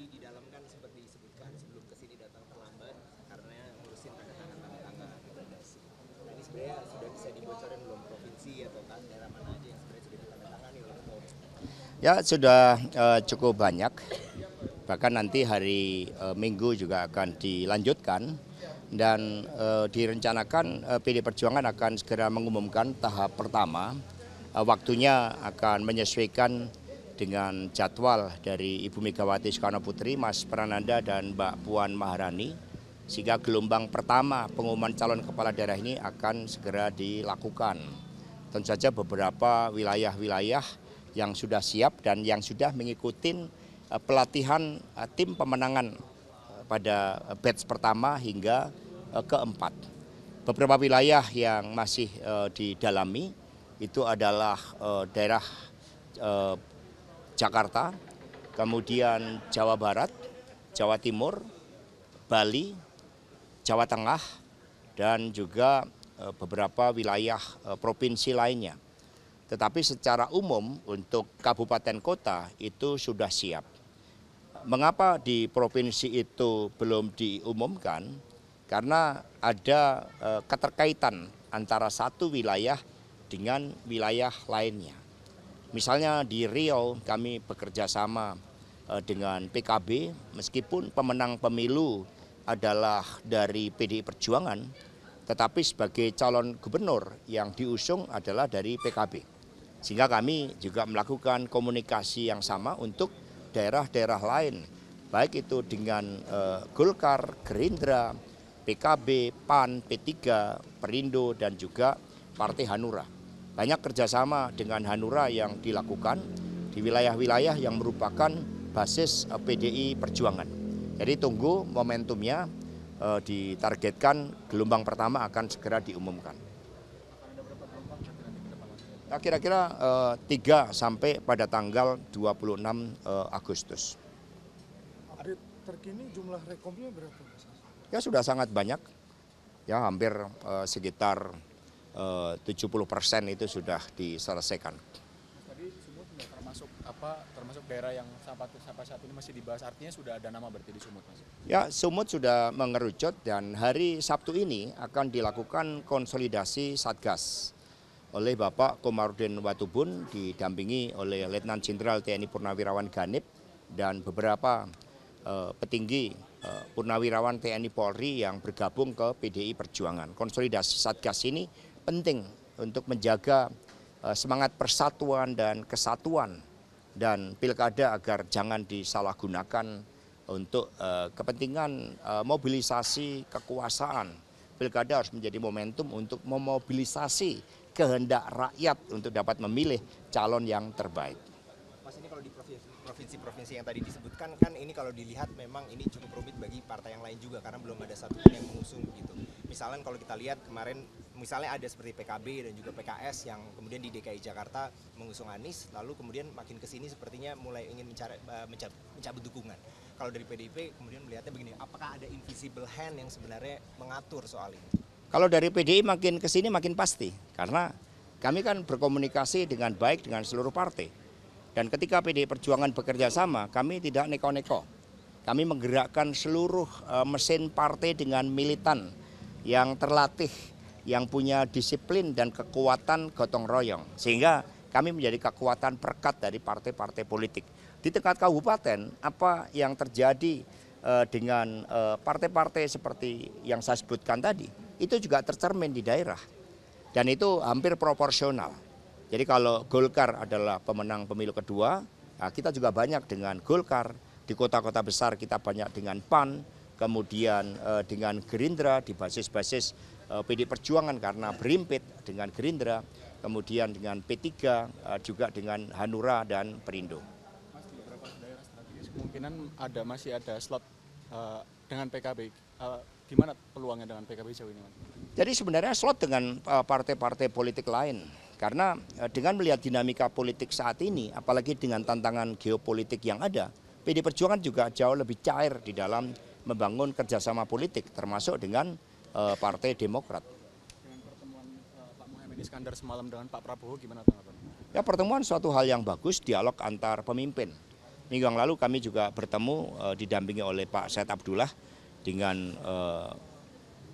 tadi di dalam kan sempat disebutkan sebelum kesini datang terlambat karena ngurusin tanda tangan tanda tangan rekomendasi. Nah, ini sebenarnya sudah bisa dibocorin belum provinsi atau kan daerah mana aja yang sebenarnya sudah ditandatangani oleh Polri? Ya sudah uh, cukup banyak. Bahkan nanti hari uh, Minggu juga akan dilanjutkan dan uh, direncanakan uh, PD Perjuangan akan segera mengumumkan tahap pertama. Uh, waktunya akan menyesuaikan dengan jadwal dari Ibu Megawati Soekarno Putri, Mas Prananda dan Mbak Puan Maharani, sehingga gelombang pertama pengumuman calon kepala daerah ini akan segera dilakukan. Tentu saja beberapa wilayah-wilayah yang sudah siap dan yang sudah mengikuti eh, pelatihan eh, tim pemenangan eh, pada batch pertama hingga keempat. Beberapa wilayah yang masih didalami itu adalah daerah Jakarta, kemudian Jawa Barat, Jawa Timur, Bali, Jawa Tengah, dan juga eh, beberapa wilayah eh, provinsi lainnya. Tetapi secara umum untuk kabupaten kota itu sudah siap. Mengapa di provinsi itu belum diumumkan? Karena ada eh, keterkaitan antara satu wilayah dengan wilayah lainnya. Misalnya di Riau kami bekerja sama eh, dengan PKB meskipun pemenang pemilu adalah dari PDI Perjuangan tetapi sebagai calon gubernur yang diusung adalah dari PKB. Sehingga kami juga melakukan komunikasi yang sama untuk daerah-daerah lain baik itu dengan eh, Golkar, Gerindra, PKB, PAN, P3, Perindo dan juga Partai Hanura. Banyak kerjasama dengan Hanura yang dilakukan di wilayah-wilayah yang merupakan basis eh, PDI Perjuangan. Jadi tunggu momentumnya eh, ditargetkan gelombang pertama akan segera diumumkan. Nah, kira-kira eh, 3 sampai pada tanggal 26 eh, Agustus. Terkini jumlah rekomnya berapa? Ya sudah sangat banyak, ya hampir eh, sekitar 70 eh, persen itu sudah diselesaikan. Tadi Sumut termasuk apa termasuk daerah yang sampai, sampai saat ini masih dibahas artinya sudah ada nama berarti di Sumut mas? Ya Sumut sudah mengerucut dan hari Sabtu ini akan dilakukan konsolidasi satgas oleh Bapak Komarudin Watubun didampingi oleh Letnan Jenderal TNI Purnawirawan Ganip dan beberapa uh, petinggi eh, Purnawirawan TNI Polri yang bergabung ke PDI Perjuangan. Konsolidasi satgas ini penting untuk menjaga eh, semangat persatuan dan kesatuan dan pilkada agar jangan disalahgunakan untuk eh, kepentingan eh, mobilisasi kekuasaan. Pilkada harus menjadi momentum untuk memobilisasi kehendak rakyat untuk dapat memilih calon yang terbaik. Mas ini kalau di provinsi-provinsi yang tadi disebutkan kan ini kalau dilihat memang ini cukup rumit bagi partai yang lain juga karena belum ada satu yang mengusung gitu. Misalnya kalau kita lihat kemarin misalnya ada seperti PKB dan juga PKS yang kemudian di DKI Jakarta mengusung Anies, lalu kemudian makin ke sini sepertinya mulai ingin mencari, eh, mencabut, dukungan. Kalau dari PDIP kemudian melihatnya begini, apakah ada invisible hand yang sebenarnya mengatur soal ini? Kalau dari PDI makin ke sini makin pasti, karena kami kan berkomunikasi dengan baik dengan seluruh partai. Dan ketika PDI Perjuangan bekerja sama, kami tidak neko-neko. Kami menggerakkan seluruh eh, mesin partai dengan militan yang terlatih yang punya disiplin dan kekuatan gotong royong. Sehingga kami menjadi kekuatan perkat dari partai-partai politik. Di tingkat kabupaten, apa yang terjadi eh, dengan eh, partai-partai seperti yang saya sebutkan tadi, itu juga tercermin di daerah. Dan itu hampir proporsional. Jadi kalau Golkar adalah pemenang pemilu kedua, nah kita juga banyak dengan Golkar. Di kota-kota besar kita banyak dengan PAN, kemudian eh, dengan Gerindra di basis-basis Eh, PD Perjuangan karena berimpit dengan Gerindra, kemudian dengan P3, eh, juga dengan Hanura dan Perindo. kemungkinan ada masih ada slot eh, dengan PKB. gimana peluangnya dengan PKB jauh ini, Jadi sebenarnya slot dengan partai-partai politik lain. Karena dengan melihat dinamika politik saat ini, apalagi dengan tantangan geopolitik yang ada, PD Perjuangan juga jauh lebih cair di dalam membangun kerjasama politik, termasuk dengan uh, Partai Demokrat. Dengan pertemuan uh, Pak Muhammad Iskandar semalam dengan Pak Prabowo gimana tanggapan? Ya pertemuan suatu hal yang bagus, dialog antar pemimpin. Minggu yang lalu kami juga bertemu uh, didampingi oleh Pak Syed Abdullah dengan uh,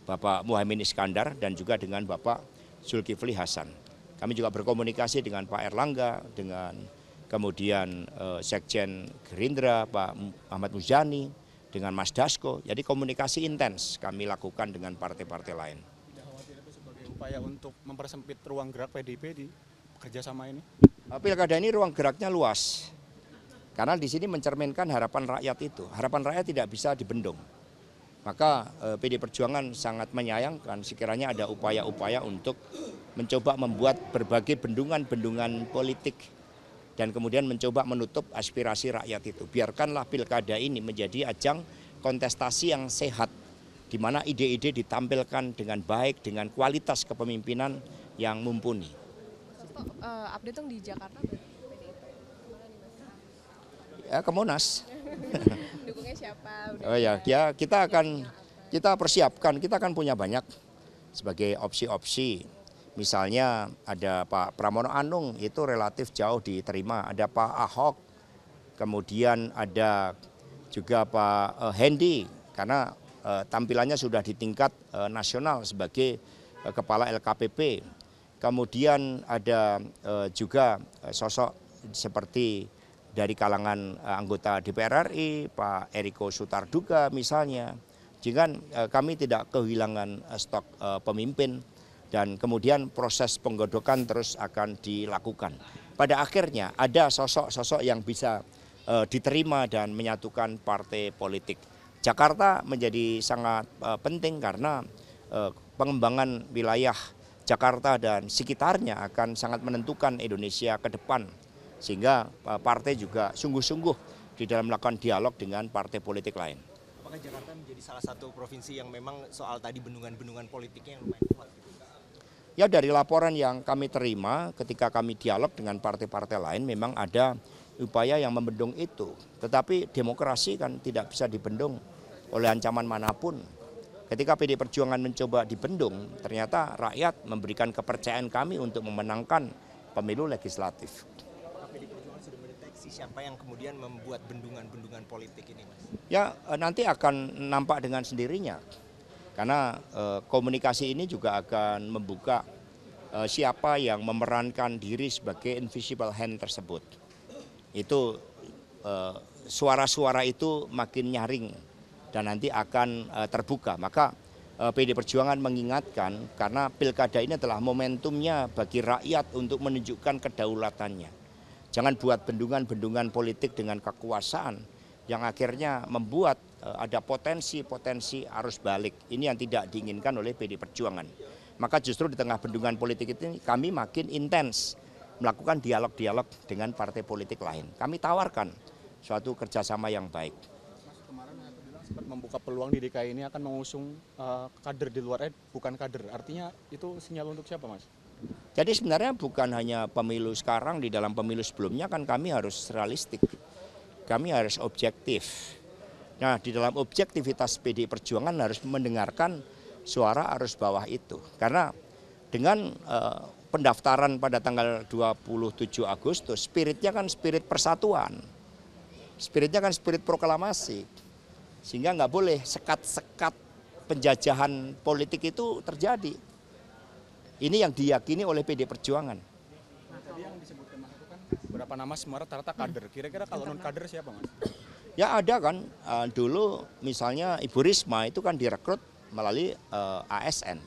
Bapak Muhammad Iskandar dan juga dengan Bapak Zulkifli Hasan. Kami juga berkomunikasi dengan Pak Erlangga, dengan kemudian uh, Sekjen Gerindra Pak Ahmad Muzani, dengan Mas Dasko. Jadi komunikasi intens kami lakukan dengan partai-partai lain. Sebagai upaya untuk mempersempit ruang gerak PDIP di kerjasama ini? Eh, Pilkada ini ruang geraknya luas. Karena di sini mencerminkan harapan rakyat itu. Harapan rakyat tidak bisa dibendung. Maka eh, PD Perjuangan sangat menyayangkan sekiranya ada upaya-upaya untuk mencoba membuat berbagai bendungan-bendungan politik dan kemudian mencoba menutup aspirasi rakyat itu. Biarkanlah pilkada ini menjadi ajang kontestasi yang sehat, di mana ide-ide ditampilkan dengan baik, dengan kualitas kepemimpinan yang mumpuni. Uh, update dong di Jakarta ya, ke Monas. Dukungnya siapa? Udah oh ya, ya kita akan kita persiapkan, kita akan punya banyak sebagai opsi-opsi Misalnya ada Pak Pramono Anung itu relatif jauh diterima, ada Pak Ahok, kemudian ada juga Pak eh, Hendy karena eh, tampilannya sudah di tingkat eh, nasional sebagai kepala LKPP. Kemudian ada juga sosok seperti dari kalangan anggota DPR RI, Pak Eriko Sutarduga misalnya. Jika kami tidak kehilangan stok pemimpin dan kemudian proses penggodokan terus akan dilakukan. Pada akhirnya ada sosok-sosok yang bisa eh, diterima dan menyatukan partai politik. Jakarta menjadi sangat eh, penting karena eh, pengembangan wilayah Jakarta dan sekitarnya akan sangat menentukan Indonesia ke depan. Sehingga partai juga sungguh-sungguh di dalam melakukan dialog dengan partai politik lain. Apakah Jakarta menjadi salah satu provinsi yang memang soal tadi bendungan-bendungan politiknya yang lumayan kuat? Gitu? Ya dari laporan yang kami terima ketika kami dialog dengan partai-partai lain memang ada upaya yang membendung itu. Tetapi demokrasi kan tidak bisa dibendung oleh ancaman manapun. Ketika PD Perjuangan mencoba dibendung, ternyata rakyat memberikan kepercayaan kami untuk memenangkan pemilu legislatif. Apakah PD Perjuangan sudah mendeteksi siapa yang kemudian membuat bendungan-bendungan politik ini, Mas? Ya, eh, nanti akan nampak dengan sendirinya. Karena eh, komunikasi ini juga akan membuka eh, siapa yang memerankan diri sebagai invisible hand tersebut. Itu eh, suara-suara itu makin nyaring dan nanti akan terbuka. Maka PD Perjuangan mengingatkan karena pilkada ini adalah momentumnya bagi rakyat untuk menunjukkan kedaulatannya. Jangan buat bendungan-bendungan politik dengan kekuasaan, yang akhirnya membuat eh, ada potensi-potensi arus balik. Ini yang tidak diinginkan oleh PD Perjuangan. Maka justru di tengah bendungan politik ini kami makin intens melakukan dialog-dialog dengan partai politik lain. Kami tawarkan suatu kerjasama yang baik. Mas, kemarin bilang sempat membuka peluang di DKI ini akan mengusung uh, kader di luar, eh, bukan kader. Artinya itu sinyal untuk siapa, Mas? Jadi sebenarnya bukan hanya pemilu sekarang, di dalam pemilu sebelumnya kan kami harus realistik kami harus objektif. Nah, di dalam objektivitas PD Perjuangan harus mendengarkan suara arus bawah itu. Karena dengan eh, pendaftaran pada tanggal 27 Agustus, spiritnya kan spirit persatuan. Spiritnya kan spirit proklamasi. Sehingga nggak boleh sekat-sekat penjajahan politik itu terjadi. Ini yang diyakini oleh PD Perjuangan beberapa nama semua rata-rata hmm. kader. Kira-kira kalau non kader siapa mas? Ya ada kan uh, dulu misalnya Ibu Risma itu kan direkrut melalui uh, eh, ASN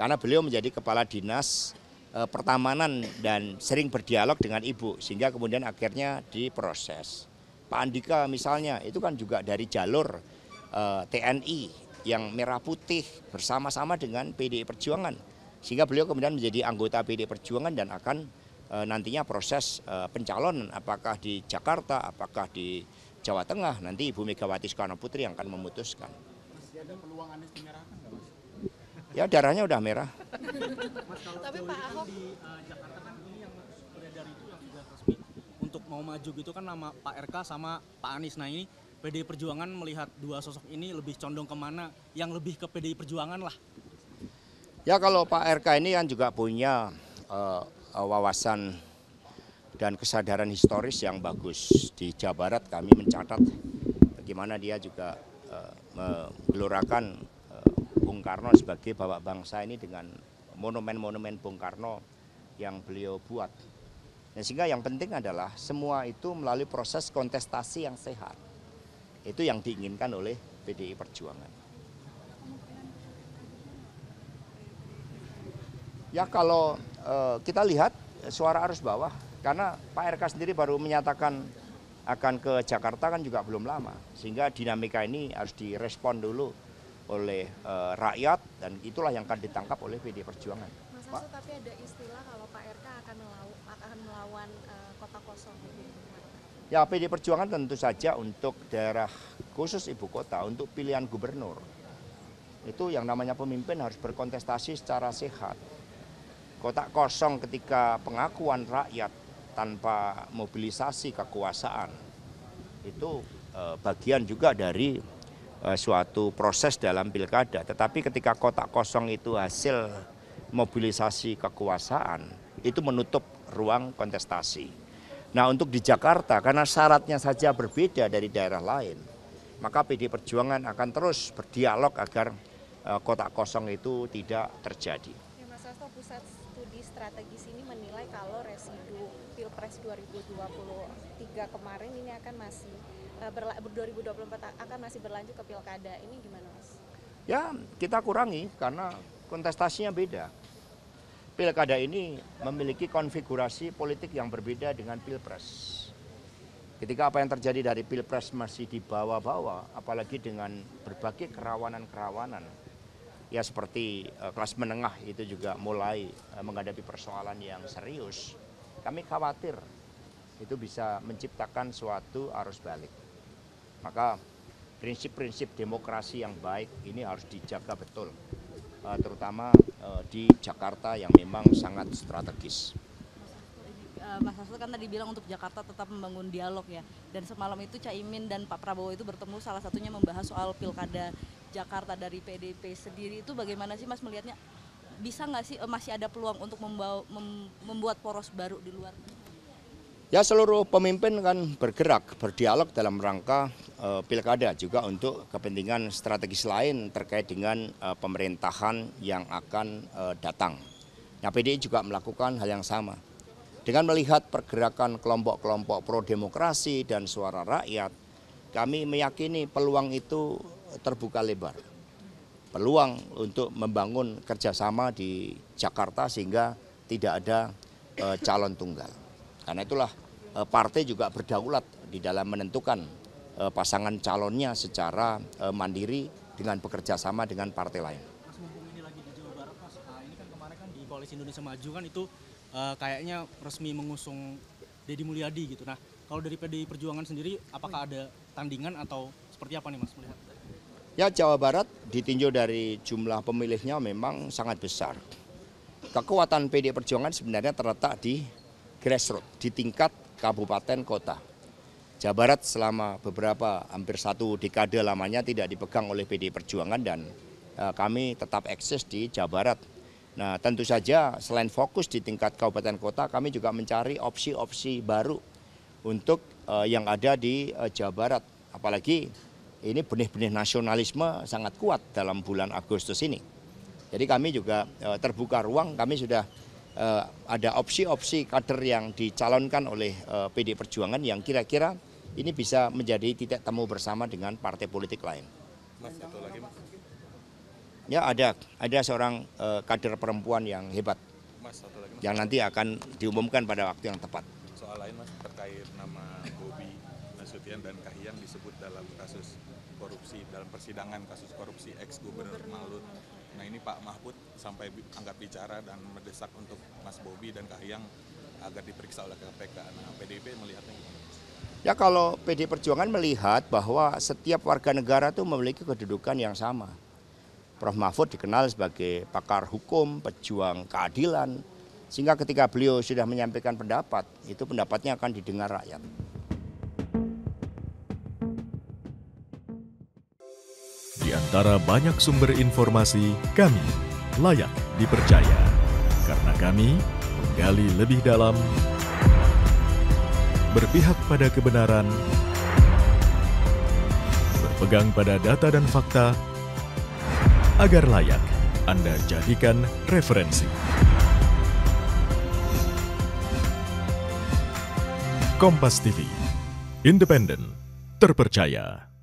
karena beliau menjadi kepala dinas uh, pertamanan dan sering berdialog dengan ibu sehingga kemudian akhirnya diproses. Pak Andika misalnya itu kan juga dari jalur uh, TNI yang merah putih bersama-sama dengan PDI Perjuangan sehingga beliau kemudian menjadi anggota PD Perjuangan dan akan Eh, nantinya proses eh, pencalonan apakah di Jakarta, apakah di Jawa Tengah, nanti Ibu Megawati Soekarno Putri yang akan memutuskan. Ya darahnya udah merah. Tapi Pak kan Ahok di eh, Jakarta kan ini yang beredar itu yang sudah resmi untuk mau maju gitu kan nama Pak RK sama Pak Anies. Nah ini PDI Perjuangan melihat dua sosok ini lebih condong kemana? Yang lebih ke PDI Perjuangan lah. Ya kalau Pak RK ini kan juga punya Eh, wawasan dan kesadaran historis yang bagus. Di Jawa Barat kami mencatat bagaimana dia juga uh, menggelorakan uh, Bung Karno sebagai bapak bangsa ini dengan monumen-monumen Bung Karno yang beliau buat. Dan nah, sehingga yang penting adalah semua itu melalui proses kontestasi yang sehat. Itu yang diinginkan oleh PDI Perjuangan. Ya kalau eh, kita lihat suara arus bawah, karena Pak RK sendiri baru menyatakan akan ke Jakarta kan juga belum lama. Sehingga dinamika ini harus direspon dulu oleh eh, rakyat dan itulah yang akan ditangkap oleh PD Perjuangan. Mas Pak? tapi ada istilah kalau Pak RK akan, melau akan melawan eh, kota kosong. Ya PD Perjuangan tentu saja untuk daerah khusus ibu kota untuk pilihan gubernur. Itu yang namanya pemimpin harus berkontestasi secara sehat kotak kosong ketika pengakuan rakyat tanpa mobilisasi kekuasaan itu eh, bagian juga dari eh, suatu proses dalam pilkada. Tetapi ketika kotak kosong itu hasil mobilisasi kekuasaan, itu menutup ruang kontestasi. Nah untuk di Jakarta, karena syaratnya saja berbeda dari daerah lain, maka PD Perjuangan akan terus berdialog agar eh, kotak kosong itu tidak terjadi. Ya, strategis ini menilai kalau residu Pilpres 2023 kemarin ini akan masih eh, berla 2024 akan masih berlanjut ke pilkada ini gimana mas? Ya kita kurangi karena kontestasinya beda. Pilkada ini memiliki konfigurasi politik yang berbeda dengan Pilpres. Ketika apa yang terjadi dari Pilpres masih dibawa-bawa, apalagi dengan berbagai kerawanan-kerawanan ya seperti eh, kelas menengah itu juga mulai eh, menghadapi persoalan yang serius, kami khawatir itu bisa menciptakan suatu arus balik. Maka prinsip-prinsip demokrasi yang baik ini harus dijaga betul, eh, terutama di Jakarta yang memang sangat strategis. Mas Hasto kan tadi bilang untuk Jakarta tetap membangun dialog ya. Dan semalam itu Caimin dan Pak Prabowo itu bertemu salah satunya membahas soal pilkada Jakarta dari PDP sendiri itu bagaimana sih Mas melihatnya? Bisa nggak sih eh, masih ada peluang untuk membawa, mem, membuat poros baru di luar? Ya seluruh pemimpin kan bergerak, berdialog dalam rangka e, pilkada juga untuk kepentingan strategis lain terkait dengan e, pemerintahan yang akan e, datang. Nah PDI juga melakukan hal yang sama. Dengan melihat pergerakan kelompok-kelompok pro demokrasi dan suara rakyat, kami meyakini peluang itu terbuka lebar. Peluang untuk membangun kerjasama di Jakarta sehingga tidak ada eh, calon tunggal. Karena itulah eh, partai juga berdaulat di dalam menentukan eh, pasangan calonnya secara mandiri dengan bekerja sama dengan partai lain. Mas mumpung ini lagi di Jawa Barat, Mas, nah, ini kan kemarin kan di Koalisi Indonesia Maju kan itu e, kayaknya resmi mengusung Deddy Mulyadi gitu. Nah, kalau dari PDI Perjuangan sendiri, apakah ada tandingan atau seperti apa nih Mas melihat? Ya Jawa Barat ditinjau dari jumlah pemilihnya memang sangat besar. Kekuatan PD Perjuangan sebenarnya terletak di grassroots, di tingkat kabupaten kota. Jawa Barat selama beberapa hampir satu dekade lamanya tidak dipegang oleh PD Perjuangan dan eh, kami tetap eksis di Jawa Barat. Nah tentu saja selain fokus di tingkat kabupaten kota kami juga mencari opsi-opsi baru untuk eh, yang ada di eh, Jawa Barat. Apalagi ini benih-benih nasionalisme sangat kuat dalam bulan Agustus ini. Jadi kami juga eh, terbuka ruang, kami sudah eh, ada opsi-opsi kader yang dicalonkan oleh eh, PD Perjuangan yang kira-kira ini bisa menjadi titik temu bersama dengan partai politik lain. Mas, satu lagi mas. Ya ada, ada seorang kader perempuan yang hebat. Mas, satu lagi, mas. Yang nanti akan diumumkan pada waktu yang tepat. Soal lain mas terkait nama Bobi Nasution dan Kahiyang disebut dalam kasus korupsi dalam persidangan kasus korupsi ex gubernur Malut. Nah ini Pak Mahfud sampai angkat bicara dan mendesak untuk Mas Bobi dan Kahiyang agar diperiksa oleh KPK. Nah PDIP melihatnya gimana? Ya kalau PD Perjuangan melihat bahwa setiap warga negara itu memiliki kedudukan yang sama. Prof. Mahfud dikenal sebagai pakar hukum, pejuang keadilan, sehingga ketika beliau sudah menyampaikan pendapat, itu pendapatnya akan didengar rakyat. Antara banyak sumber informasi, kami layak dipercaya karena kami menggali lebih dalam, berpihak pada kebenaran, berpegang pada data dan fakta, agar layak Anda jadikan referensi. Kompas TV, independen, terpercaya.